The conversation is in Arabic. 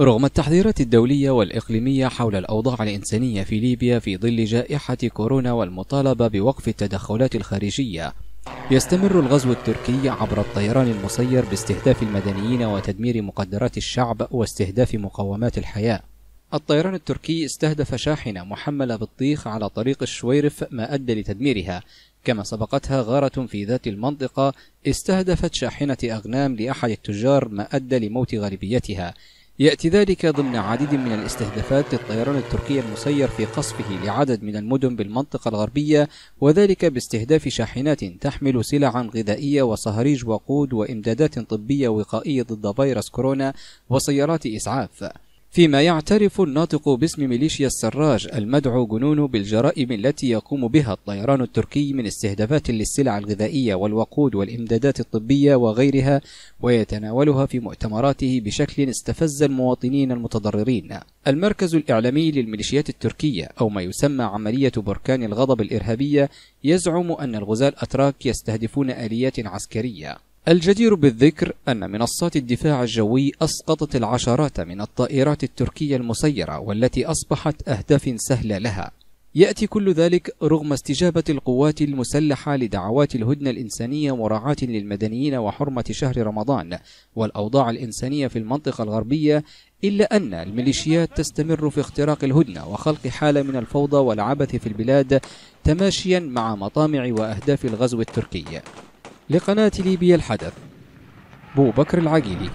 رغم التحذيرات الدولية والإقليمية حول الأوضاع الإنسانية في ليبيا في ظل جائحة كورونا والمطالبة بوقف التدخلات الخارجية يستمر الغزو التركي عبر الطيران المسير باستهداف المدنيين وتدمير مقدرات الشعب واستهداف مقومات الحياة الطيران التركي استهدف شاحنة محملة بالطيخ على طريق الشويرف ما أدى لتدميرها كما سبقتها غارة في ذات المنطقة استهدفت شاحنة أغنام لأحد التجار ما أدى لموت غالبيتها يأتي ذلك ضمن عديد من الاستهدافات للطيران التركي المسير في قصفه لعدد من المدن بالمنطقة الغربية وذلك باستهداف شاحنات تحمل سلعا غذائية وصهريج وقود وإمدادات طبية وقائية ضد فيروس كورونا وسيارات إسعاف فيما يعترف الناطق باسم ميليشيا السراج المدعو جنونه بالجرائم التي يقوم بها الطيران التركي من استهدافات للسلع الغذائية والوقود والإمدادات الطبية وغيرها ويتناولها في مؤتمراته بشكل استفز المواطنين المتضررين المركز الإعلامي للميليشيات التركية أو ما يسمى عملية بركان الغضب الإرهابية يزعم أن الغزاة الأتراك يستهدفون آليات عسكرية الجدير بالذكر أن منصات الدفاع الجوي أسقطت العشرات من الطائرات التركية المسيرة والتي أصبحت أهداف سهلة لها يأتي كل ذلك رغم استجابة القوات المسلحة لدعوات الهدنة الإنسانية مراعاة للمدنيين وحرمة شهر رمضان والأوضاع الإنسانية في المنطقة الغربية إلا أن الميليشيات تستمر في اختراق الهدنة وخلق حالة من الفوضى والعبث في البلاد تماشيا مع مطامع وأهداف الغزو التركي لقناة ليبيا الحدث بو بكر العقيلي